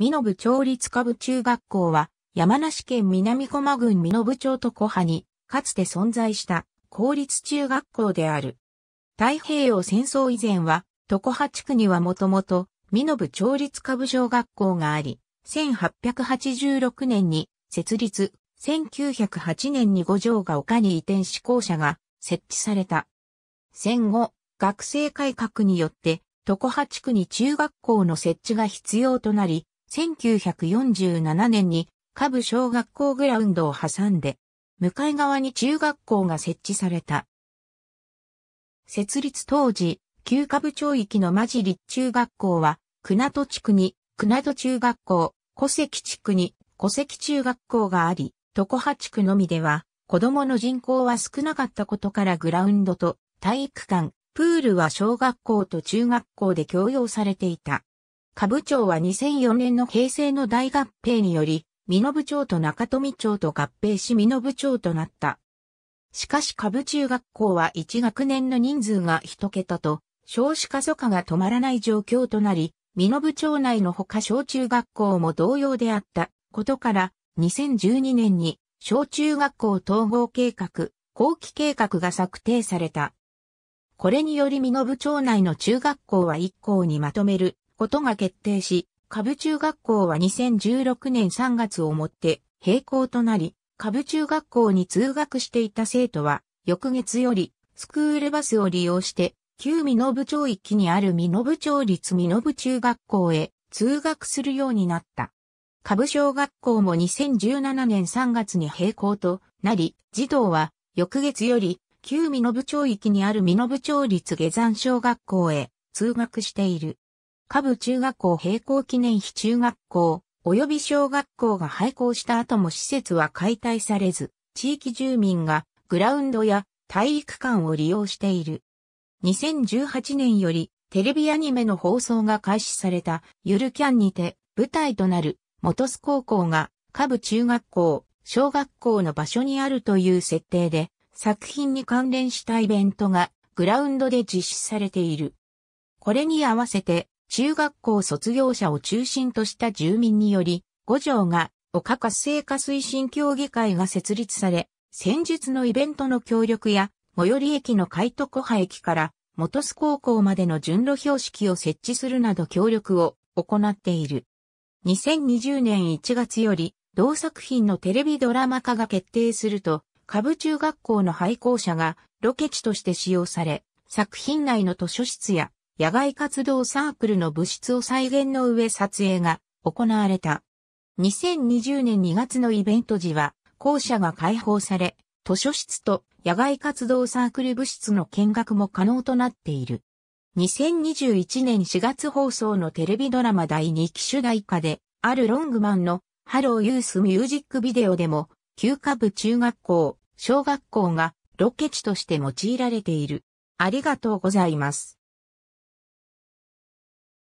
身延町立下部中学校は、山梨県南駒郡身延町と小波に、かつて存在した公立中学校である。太平洋戦争以前は、床波地区にはもともと、身延町立下部小学校があり、1886年に設立、1908年に五条が丘に移転し校舎が設置された。戦後、学生改革によって、床波地区に中学校の設置が必要となり、1947年に下部小学校グラウンドを挟んで、向かい側に中学校が設置された。設立当時、旧下部町域のマジ立中学校は、船戸地区に、船戸中学校、戸籍地区に、戸籍中学校があり、常葉地区のみでは、子供の人口は少なかったことからグラウンドと体育館、プールは小学校と中学校で共用されていた。下部長は2004年の平成の大合併により、美濃部長と中富町と合併し美濃部長となった。しかし下部中学校は1学年の人数が1桁と、少子化疎化が止まらない状況となり、美濃部町内のほか小中学校も同様であったことから、2012年に小中学校統合計画、後期計画が策定された。これにより美濃部町内の中学校は1校にまとめることが決定し、下部中学校は2016年3月をもって閉校となり、下部中学校に通学していた生徒は、翌月よりスクールバスを利用して、旧美濃部町域にある美濃部町立美濃部中学校へ通学するようになった。下部小学校も2017年3月に閉校となり、児童は翌月より旧美濃部町域にある美濃部町立下山小学校へ通学している。下部中学校並行記念碑中学校、及び小学校が廃校した後も施設は解体されず、地域住民がグラウンドや体育館を利用している。2018年よりテレビアニメの放送が開始されたゆるキャンにて舞台となる元栖高校が下部中学校、小学校の場所にあるという設定で作品に関連したイベントがグラウンドで実施されている。これに合わせて中学校卒業者を中心とした住民により、五条が岡活性化推進協議会が設立され、戦術のイベントの協力や、最寄り駅の海都古派駅から元巣高校までの順路標識を設置するなど協力を行っている。2020年1月より、同作品のテレビドラマ化が決定すると、下部中学校の廃校舎がロケ地として使用され、作品内の図書室や野外活動サークルの物質を再現の上撮影が行われた。2020年2月のイベント時は、校舎が開放され、図書室と野外活動サークル物質の見学も可能となっている。2021年4月放送のテレビドラマ第2期主題歌で、あるロングマンのハローユースミュージックビデオでも、旧カ部中学校、小学校がロケ地として用いられている。ありがとうございます。